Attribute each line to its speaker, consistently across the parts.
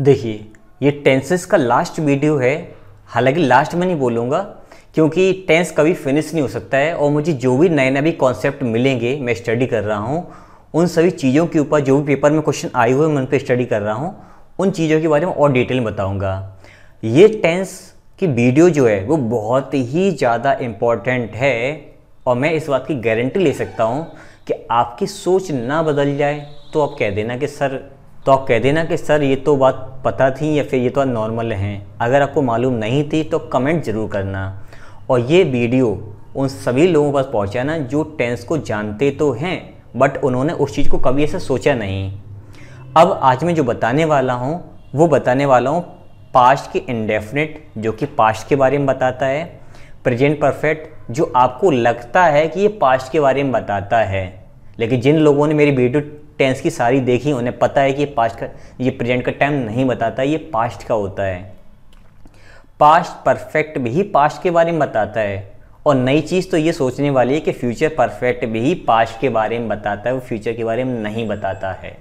Speaker 1: देखिए ये टेंसेस का लास्ट वीडियो है हालांकि लास्ट में नहीं बोलूँगा क्योंकि टेंस कभी फिनिश नहीं हो सकता है और मुझे जो भी नए नए भी कॉन्सेप्ट मिलेंगे मैं स्टडी कर रहा हूँ उन सभी चीज़ों के ऊपर जो भी पेपर में क्वेश्चन आए हुए मैं उन पर स्टडी कर रहा हूँ उन चीज़ों के बारे में और डिटेल में बताऊँगा ये टेंस की वीडियो जो है वो बहुत ही ज़्यादा इम्पॉर्टेंट है और मैं इस बात की गारंटी ले सकता हूँ कि आपकी सोच ना बदल जाए तो आप कह देना कि सर तो आप कह देना कि सर ये तो बात पता थी या फिर ये तो नॉर्मल हैं अगर आपको मालूम नहीं थी तो कमेंट ज़रूर करना और ये वीडियो उन सभी लोगों पर पहुँचाना जो टेंस को जानते तो हैं बट उन्होंने उस चीज़ को कभी ऐसा सोचा नहीं अब आज मैं जो बताने वाला हूँ वो बताने वाला हूँ पास्ट के इंडेफिनिट जो कि पास्ट के बारे में बताता है प्रेजेंट परफेक्ट जो आपको लगता है कि ये पास्ट के बारे में बताता है लेकिन जिन लोगों ने मेरी वीडियो टेंस की सारी देखी उन्हें पता है कि पास्ट का ये प्रेजेंट का टाइम नहीं बताता ये पास्ट का होता है पास्ट परफेक्ट भी पास्ट के बारे में बताता है और नई चीज़ तो ये सोचने वाली है कि फ्यूचर परफेक्ट भी पास्ट के बारे में बताता है वो फ्यूचर के बारे में नहीं बताता है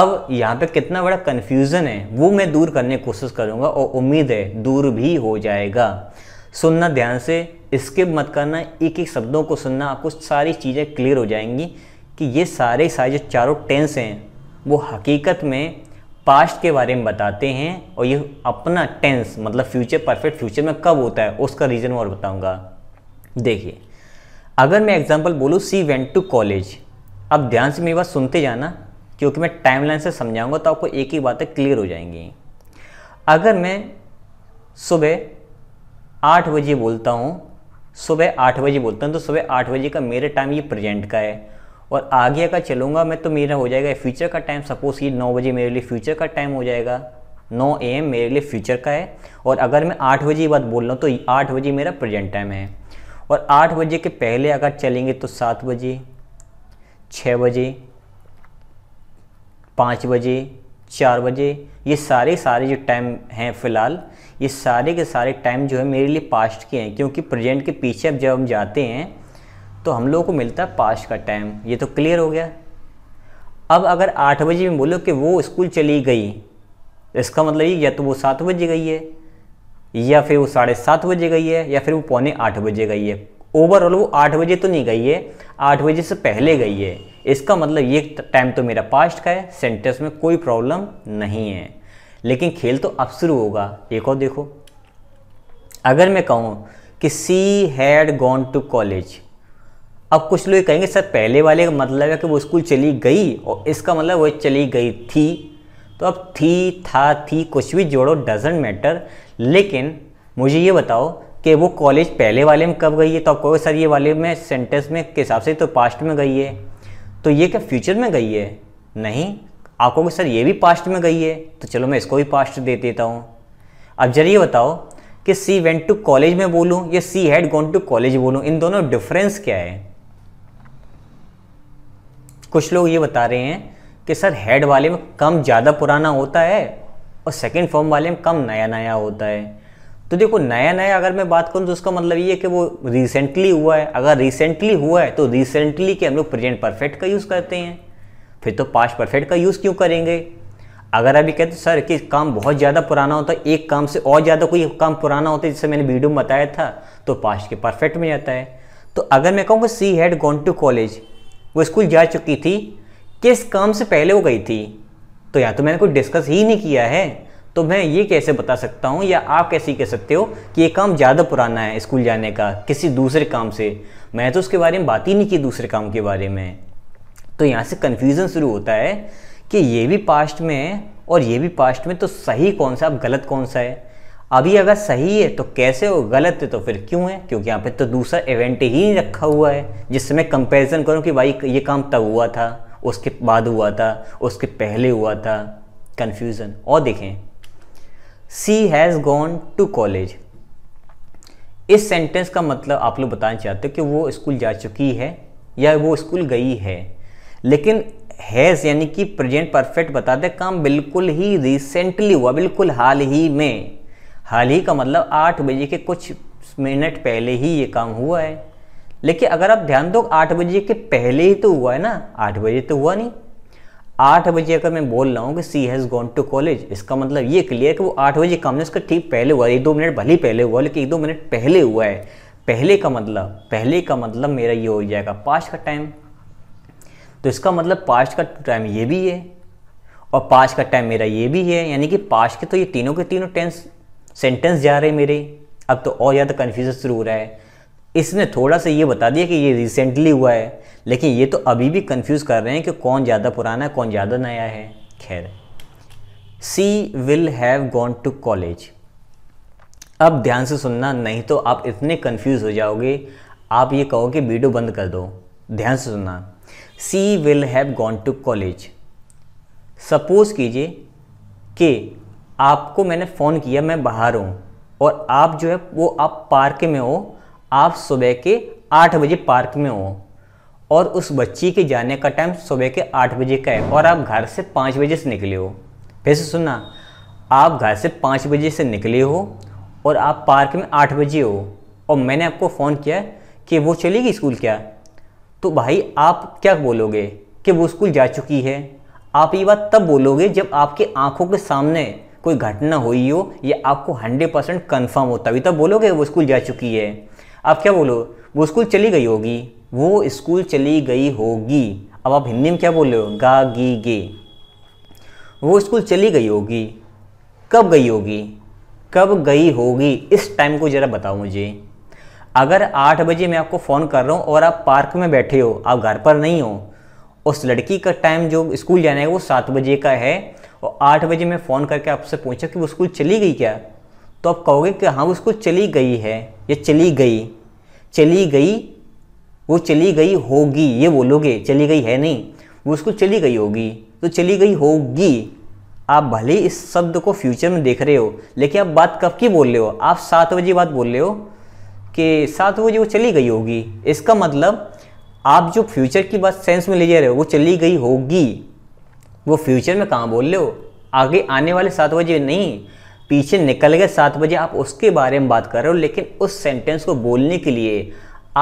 Speaker 1: अब यहाँ पे कितना बड़ा कन्फ्यूज़न है वो मैं दूर करने की कोशिश करूँगा और उम्मीद है दूर भी हो जाएगा सुनना ध्यान से स्किप मत करना एक एक शब्दों को सुनना आपको सारी चीज़ें क्लियर हो जाएंगी कि ये सारे सारे जो चारों टेंस हैं वो हकीकत में पास्ट के बारे में बताते हैं और ये अपना टेंस मतलब फ्यूचर परफेक्ट फ्यूचर में कब होता है उसका रीज़न और बताऊंगा देखिए अगर मैं एग्जांपल बोलूँ सी वेंट टू कॉलेज अब ध्यान से मेरी बात सुनते जाना क्योंकि मैं टाइमलाइन से समझाऊंगा तो आपको एक ही बातें क्लियर हो जाएंगी अगर मैं सुबह आठ बजे बोलता हूँ सुबह आठ बजे बोलता हूँ तो सुबह आठ बजे का मेरे टाइम ये प्रेजेंट का है और आगे अगर चलूँगा मैं तो मेरा हो जाएगा फ्यूचर का टाइम सपोज़ कि नौ बजे मेरे लिए फ्यूचर का टाइम हो जाएगा नौ ए मेरे लिए फ्यूचर का है और अगर मैं आठ बजे की बात बोल रहा हूँ तो आठ बजे मेरा प्रेजेंट टाइम है और आठ बजे के पहले अगर चलेंगे तो सात बजे छः बजे पाँच बजे चार बजे ये सारे सारे जो टाइम हैं फ़िलहाल ये सारे के सारे टाइम जो है मेरे लिए पास्ट के हैं क्योंकि प्रेजेंट के पीछे अब जब हम जाते हैं तो हम लोगों को मिलता है पास का टाइम ये तो क्लियर हो गया अब अगर आठ बजे में बोलो कि वो स्कूल चली गई इसका मतलब ये या तो वो सात बजे गई है या फिर वो साढ़े सात बजे गई है या फिर वो पौने आठ बजे गई है ओवरऑल वो आठ बजे तो नहीं गई है आठ बजे से पहले गई है इसका मतलब ये टाइम तो मेरा पास्ट का है सेंटेंस में कोई प्रॉब्लम नहीं है लेकिन खेल तो अब शुरू होगा एक और देखो अगर मैं कहूँ कि she had gone to college अब कुछ लोग कहेंगे सर पहले वाले का मतलब है कि वो स्कूल चली गई और इसका मतलब वो चली गई थी तो अब थी था थी कुछ भी जोड़ो डजेंट मैटर लेकिन मुझे ये बताओ कि वो कॉलेज पहले वाले में कब गई है तो आप कहोगे सर ये वाले में सेंटेंस में के हिसाब से तो पास्ट में गई है तो ये क्या फ्यूचर में गई है नहीं आप कहोगे सर ये भी पास्ट में गई है तो चलो मैं इसको भी पास्ट दे देता हूँ अब जरा ये बताओ कि सी वेंट टू कॉलेज में बोलूँ या she had gone to college बोलूँ इन दोनों डिफरेंस क्या है कुछ लोग ये बता रहे हैं कि सर हेड वाले में कम ज़्यादा पुराना होता है और सेकेंड फॉर्म वाले में कम नया नया होता है तो देखो नया नया अगर मैं बात करूँ तो उसका मतलब ये है कि वो रिसेंटली हुआ है अगर रिसेंटली हुआ है तो रिसेंटली के हम लोग प्रेजेंट परफेक्ट का यूज़ करते हैं फिर तो पास्ट परफेक्ट का यूज़ क्यों करेंगे अगर अभी कहते सर कि काम बहुत ज़्यादा पुराना होता है एक काम से और ज़्यादा कोई काम पुराना होता है जिससे मैंने वीडियो में बताया था तो पास्ट के परफेक्ट में जाता है तो अगर मैं कहूँगा she had gone to college वो स्कूल जा चुकी थी किस काम से पहले वो गई थी तो या तो मैंने कुछ डिस्कस ही नहीं किया है तो मैं ये कैसे बता सकता हूँ या आप कैसे कह सकते हो कि ये काम ज़्यादा पुराना है स्कूल जाने का किसी दूसरे काम से मैं तो उसके बारे में बात ही नहीं की दूसरे काम के बारे में तो यहाँ से कन्फ्यूज़न शुरू होता है कि ये भी पास्ट में है और ये भी पास्ट में तो सही कौन सा आप गलत कौन सा है अभी अगर सही है तो कैसे हो गलत है तो फिर क्यों है क्योंकि यहाँ पे तो दूसरा इवेंट ही रखा हुआ है जिससे मैं कंपेरिज़न करूँ कि भाई ये काम तब हुआ था उसके बाद हुआ था उसके पहले हुआ था कन्फ्यूज़न और देखें she has gone to college इस सेंटेंस का मतलब आप लोग बताना चाहते हो कि वो स्कूल जा चुकी है या वो स्कूल गई है लेकिन हैज़ यानी कि प्रेजेंट परफेक्ट बताते काम बिल्कुल ही रिसेंटली हुआ बिल्कुल हाल ही में हाल ही का मतलब आठ बजे के कुछ मिनट पहले ही ये काम हुआ है लेकिन अगर आप ध्यान दो आठ बजे के पहले ही तो हुआ है ना आठ बजे तो हुआ नहीं आठ बजे अगर मैं बोल रहा हूँ कि she has gone to college इसका मतलब ये क्लियर कि वो आठ बजे काम नहीं उसका ठीक पहले हुआ एक दो मिनट भले ही पहले हुआ लेकिन एक दो मिनट पहले हुआ है पहले का मतलब पहले का मतलब मेरा ये हो जाएगा पास्ट का टाइम तो इसका मतलब पास्ट का टाइम ये भी है और पास्ट का टाइम मेरा ये भी है यानी कि पास्ट के तो ये तीनों के तीनों टेंस सेंटेंस जा रहे मेरे अब तो और ज़्यादा कन्फ्यूजन शुरू हो रहा है इसने थोड़ा सा ये बता दिया कि ये रिसेंटली हुआ है लेकिन ये तो अभी भी कन्फ्यूज़ कर रहे हैं कि कौन ज़्यादा पुराना है कौन ज़्यादा नया है खैर she will have gone to college अब ध्यान से सुनना नहीं तो आप इतने कन्फ्यूज़ हो जाओगे आप ये कहो कि वीडियो बंद कर दो ध्यान से सुनना she will have gone to college suppose कीजिए कि आपको मैंने फ़ोन किया मैं बाहर हूँ और आप जो है वो आप पार्क में हो आप सुबह के आठ बजे पार्क में हो और उस बच्ची के जाने का टाइम सुबह के आठ बजे का है और आप घर से पाँच बजे से निकले हो फिर से सुनना आप घर से पाँच बजे से निकले हो और आप पार्क में आठ बजे हो और मैंने आपको फ़ोन किया कि वो चलेगी स्कूल क्या तो भाई आप क्या बोलोगे कि वो स्कूल जा चुकी है आप ये बात तब बोलोगे जब आपकी आंखों के सामने कोई घटना हुई हो ये आपको हंड्रेड परसेंट कन्फर्म होता अभी तब बोलोगे वो स्कूल जा चुकी है आप क्या बोलो वो स्कूल चली गई होगी वो स्कूल चली गई होगी अब आप हिंदी में क्या बोल रहे हो गा गी गे वो स्कूल चली गई होगी कब गई होगी कब गई होगी इस टाइम को ज़रा बताओ मुझे अगर आठ बजे मैं आपको फ़ोन कर रहा हूँ और आप पार्क में बैठे हो आप घर पर नहीं हो उस लड़की का टाइम जो स्कूल जाने का वो सात बजे का है और आठ बजे मैं फ़ोन करके आपसे पूछा कि वो स्कूल चली गई क्या तो आप कहोगे कि हाँ वो स्कूल चली गई है या चली गई चली गई वो चली गई होगी ये बोलोगे चली गई है नहीं वो स्कूल चली गई होगी तो चली गई होगी आप भले इस शब्द को फ्यूचर में देख रहे हो लेकिन आप बात कब की बोल रहे हो आप सात बजे बात बोल रहे हो कि सात बजे वो चली गई होगी इसका मतलब आप जो फ्यूचर की बात सेंस में ले जा रहे हो वो चली गई होगी वो फ्यूचर में कहाँ बोल रहे हो आगे आने वाले सात बजे नहीं पीछे निकल गए सात बजे आप उसके बारे में बात कर रहे हो लेकिन उस सेंटेंस को बोलने के लिए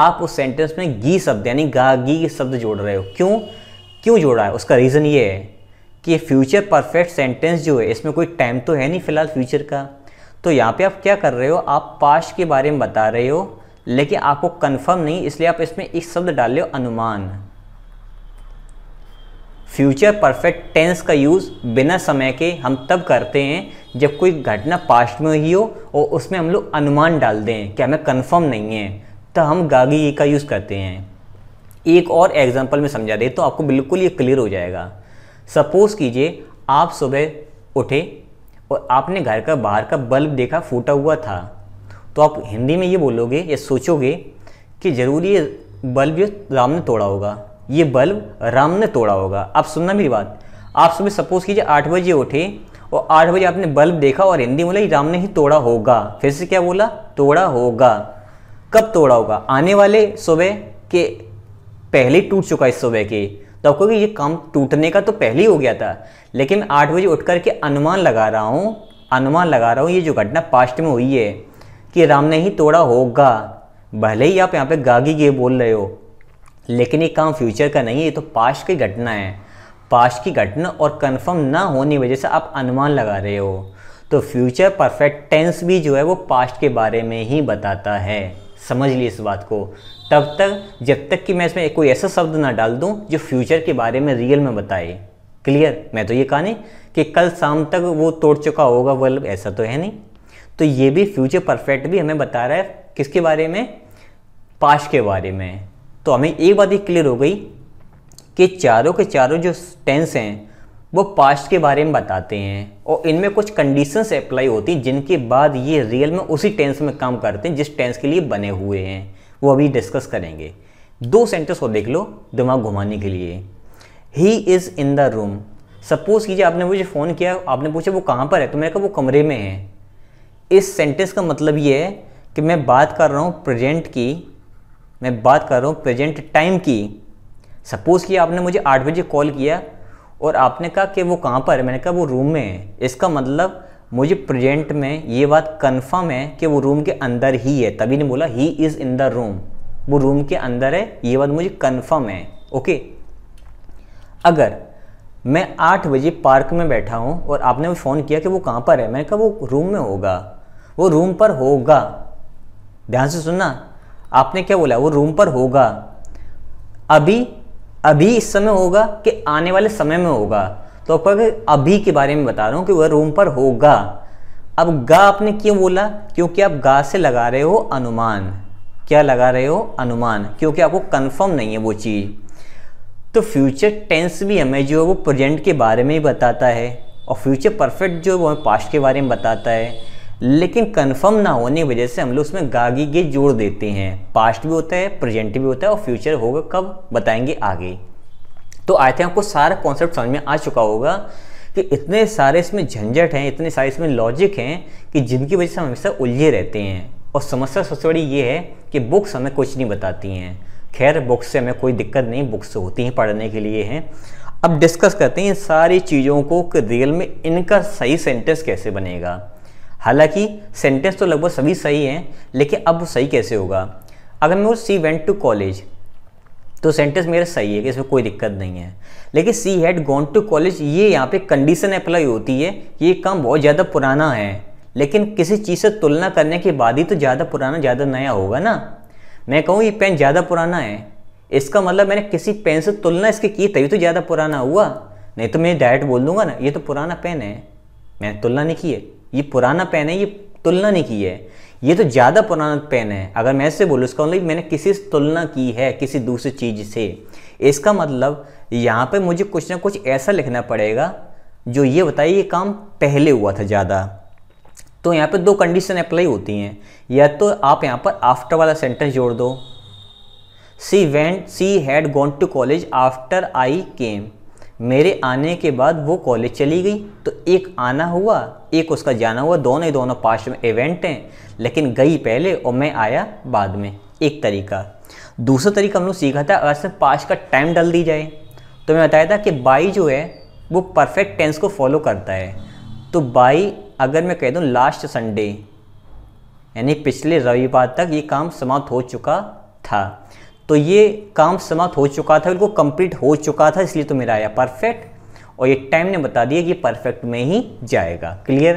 Speaker 1: आप उस सेंटेंस में गी शब्द यानी गा गी शब्द जोड़ रहे हो क्यों क्यों जोड़ा है उसका रीज़न ये है कि फ्यूचर परफेक्ट सेंटेंस जो है इसमें कोई टाइम तो है नहीं फ़िलहाल फ्यूचर का तो यहाँ पे आप क्या कर रहे हो आप पास्ट के बारे में बता रहे हो लेकिन आपको कंफर्म नहीं इसलिए आप इसमें एक शब्द डाल रहे हो अनुमान फ्यूचर परफेक्ट टेंस का यूज़ बिना समय के हम तब करते हैं जब कोई घटना पास्ट में ही हो और उसमें हम लोग अनुमान डाल दें कि हमें कन्फर्म नहीं है तो हम गागी e का यूज़ करते हैं एक और एग्जांपल में समझा दे तो आपको बिल्कुल ये क्लियर हो जाएगा सपोज़ कीजिए आप सुबह उठे और आपने घर का बाहर का बल्ब देखा फूटा हुआ था तो आप हिंदी में ये बोलोगे या सोचोगे कि ज़रूर ये बल्ब राम ने तोड़ा होगा ये बल्ब राम ने तोड़ा होगा आप सुनना मेरी बात आप सुबह सपोज़ कीजिए आठ बजे उठे और आठ बजे आपने बल्ब देखा और हिंदी बोला ये राम ने ही तोड़ा होगा फिर से क्या बोला तोड़ा होगा कब तोड़ा होगा आने वाले सुबह के पहले टूट चुका इस सुबह के तो आपको ये काम टूटने का तो पहले ही हो गया था लेकिन आठ बजे उठ करके अनुमान लगा रहा हूँ अनुमान लगा रहा हूँ ये जो घटना पास्ट में हुई है कि राम ने ही तोड़ा होगा भले ही आप यहाँ पे गागी के बोल रहे हो लेकिन ये काम फ्यूचर का नहीं है ये तो पास्ट की घटना है पास्ट की घटना और कन्फर्म ना होने वजह से आप अनुमान लगा रहे हो तो फ्यूचर परफेक्ट टेंस भी जो है वो पास्ट के बारे में ही बताता है समझ लिए इस बात को तब तक जब तक कि मैं इसमें कोई ऐसा शब्द ना डाल दूं जो फ्यूचर के बारे में रियल में बताए क्लियर मैं तो ये कहानी कि कल शाम तक वो तोड़ चुका होगा बल्ब ऐसा तो है नहीं तो ये भी फ्यूचर परफेक्ट भी हमें बता रहा है किसके बारे में पास्ट के बारे में तो हमें एक बात ये क्लियर हो गई कि चारों के चारों जो टेंस हैं वो पास्ट के बारे में बताते हैं और इनमें कुछ कंडीशंस अप्लाई होती हैं जिनके बाद ये रियल में उसी टेंस में काम करते हैं जिस टेंस के लिए बने हुए हैं वो अभी डिस्कस करेंगे दो सेंटेंस और देख लो दिमाग घुमाने के लिए he is in the room suppose कीजिए आपने मुझे फ़ोन किया आपने पूछा वो कहाँ पर है तो मैंने कहा वो कमरे में है इस सेंटेंस का मतलब ये है कि मैं बात कर रहा हूँ प्रेजेंट की मैं बात कर रहा हूँ प्रेजेंट टाइम की सपोज़ कि आपने मुझे आठ बजे कॉल किया और आपने कहा कि वो कहाँ पर है मैंने कहा वो रूम में है इसका मतलब मुझे प्रेजेंट में ये बात कन्फर्म है कि वो रूम के अंदर ही है तभी ने बोला he is in the room वो रूम के अंदर है ये बात मुझे कन्फर्म है ओके अगर मैं आठ बजे पार्क में बैठा हूँ और आपने मुझे फ़ोन किया कि वो कहाँ पर है मैंने कहा वो रूम में होगा वो रूम पर होगा ध्यान से सुनना आपने क्या बोला वो रूम पर होगा अभी अभी इस समय होगा कि आने वाले समय में होगा तो आपको अभी के बारे में बता रहा हूँ कि वह रूम पर होगा अब गा आपने क्यों बोला क्योंकि आप गा से लगा रहे हो अनुमान क्या लगा रहे हो अनुमान क्योंकि आपको कंफर्म नहीं है वो चीज़ तो फ्यूचर टेंस भी हमें जो है वो प्रेजेंट के बारे में ही बताता है और फ्यूचर परफेक्ट जो है वो हमें पास्ट के बारे में बताता है लेकिन कंफर्म ना होने की वजह से हम लोग उसमें गागी के जोड़ देते हैं पास्ट भी होता है प्रेजेंट भी होता है और फ्यूचर होगा कब बताएंगे आगे तो आए थे आपको सारा कॉन्सेप्ट समझ में आ चुका होगा कि इतने सारे इसमें झंझट हैं इतने सारे इसमें लॉजिक हैं कि जिनकी वजह से हम हमेशा उलझे रहते हैं और समस्या सबसे बड़ी ये है कि बुक्स हमें कुछ नहीं बताती हैं खैर बुक्स से हमें कोई दिक्कत नहीं बुक्स तो होती हैं पढ़ने के लिए हैं अब डिस्कस करते हैं इन सारी चीज़ों को कि रियल में इनका सही सेंटेंस कैसे बनेगा हालांकि सेंटेंस तो लगभग सभी सही हैं लेकिन अब वो सही कैसे होगा अगर मैं वो सी वेंट टू कॉलेज तो सेंटेंस मेरा सही है कि इसमें कोई दिक्कत नहीं है लेकिन she had gone to college ये यहाँ पे कंडीशन अप्लाई होती है ये काम बहुत ज़्यादा पुराना है लेकिन किसी चीज़ से तुलना करने के बाद ही तो ज़्यादा पुराना ज़्यादा नया होगा ना मैं कहूँ ये पेन ज़्यादा पुराना है इसका मतलब मैंने किसी पेन से तुलना इसकी की तभी तो ज़्यादा पुराना हुआ नहीं तो मैं डायरेक्ट बोल दूंगा ना ये तो पुराना पेन है मैंने तुलना नहीं की है ये पुराना पेन है ये तुलना नहीं की है ये तो ज़्यादा पुराना पेन है अगर मैं इससे बोलूँ इसका मतलब मैंने किसी से तुलना की है किसी दूसरी चीज़ से इसका मतलब यहाँ पे मुझे कुछ ना कुछ ऐसा लिखना पड़ेगा जो ये बताइए ये काम पहले हुआ था ज़्यादा तो यहाँ पे दो कंडीशन अप्लाई होती हैं या तो आप यहाँ पर आफ्टर वाला सेंटेंस जोड़ दो she went she had gone to college after I came मेरे आने के बाद वो कॉलेज चली गई तो एक आना हुआ एक उसका जाना हुआ दोनों ही दोनों पास्ट में इवेंट हैं लेकिन गई पहले और मैं आया बाद में एक तरीका दूसरा तरीका हमने सीखा था अगर से पास्ट का टाइम डल दी जाए तो मैं बताया था कि बाई जो है वो परफेक्ट टेंस को फॉलो करता है तो बाई अगर मैं कह दूँ लास्ट संडे यानी पिछले रविवार तक ये काम समाप्त हो चुका था तो ये काम समाप्त हो चुका था बिल्कुल कंप्लीट हो चुका था इसलिए तो मेरा आया परफेक्ट और ये टाइम ने बता दिया कि परफेक्ट में ही जाएगा क्लियर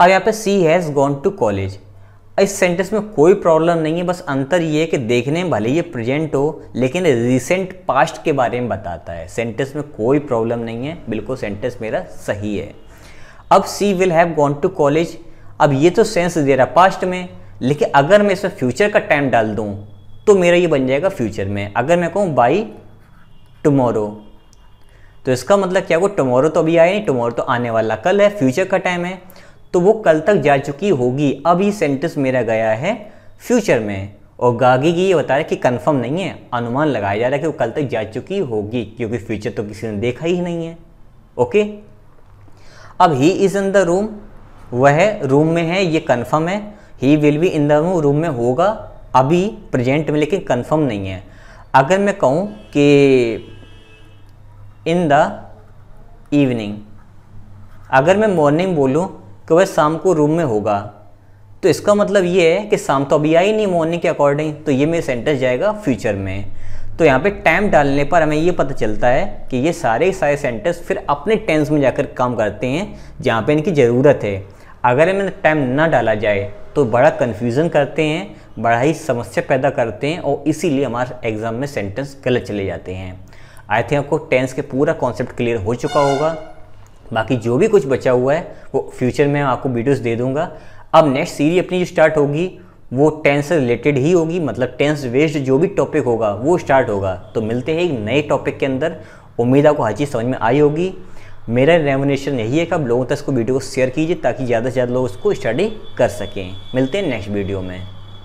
Speaker 1: अब यहाँ पे she has gone to college इस सेंटेंस में कोई प्रॉब्लम नहीं है बस अंतर ये है कि देखने में भले ये प्रेजेंट हो लेकिन रिसेंट पास्ट के बारे में बताता है सेंटेंस में कोई प्रॉब्लम नहीं है बिल्कुल सेंटेंस मेरा सही है अब she will have gone to college अब ये तो सेंस दे रहा पास्ट में लेकिन अगर मैं इसमें फ्यूचर का टाइम डाल दूँ तो मेरा ये बन जाएगा फ्यूचर में अगर मैं कहूँ बाई टमोरो तो इसका मतलब क्या होगा टमोरो तो अभी आया नहीं टमोरो तो आने वाला कल है फ्यूचर का टाइम है तो वो कल तक जा चुकी होगी अभी सेंटेंस मेरा गया है फ्यूचर में और गागी की ये बता रहा है कि कंफर्म नहीं है अनुमान लगाया जा रहा है कि वो कल तक जा चुकी होगी क्योंकि फ्यूचर तो किसी ने देखा ही नहीं है ओके अब he is in the room वह रूम में है ये कंफर्म है he will be in the room room में होगा अभी प्रेजेंट में लेकिन कंफर्म नहीं है अगर मैं कहूँ कि इन द इवनिंग अगर मैं मॉर्निंग बोलूँ कि वह शाम को रूम में होगा तो इसका मतलब ये है कि शाम तो अभी आई नहीं मॉर्निंग के अकॉर्डिंग तो ये मेरे सेंटेंस जाएगा फ्यूचर में तो यहाँ पे टाइम डालने पर हमें ये पता चलता है कि ये सारे सारे सेंटेंस फिर अपने टेंस में जाकर काम करते हैं जहाँ पे इनकी ज़रूरत है अगर इन्हें टाइम ना डाला जाए तो बड़ा कन्फ्यूज़न करते हैं बड़ा ही समस्या पैदा करते हैं और इसीलिए हमारे एग्ज़ाम में सेंटेंस गलत चले जाते हैं आई थिंक आपको टेंस के पूरा कॉन्सेप्ट क्लियर हो चुका होगा बाकी जो भी कुछ बचा हुआ है वो फ्यूचर में आपको वीडियोस दे दूंगा अब नेक्स्ट सीरीज अपनी जो स्टार्ट होगी वो टेंस से रिलेटेड ही होगी मतलब टेंस वेस्ड जो भी टॉपिक होगा वो स्टार्ट होगा तो मिलते हैं एक नए टॉपिक के अंदर उम्मीद आपको हर चीज़ समझ में आई होगी मेरा रेमोनेशन यही है कि आप लोगों तक इसको वीडियो को शेयर कीजिए ताकि ज़्यादा से ज़्यादा लोग उसको स्टडी कर सकें मिलते हैं नेक्स्ट वीडियो में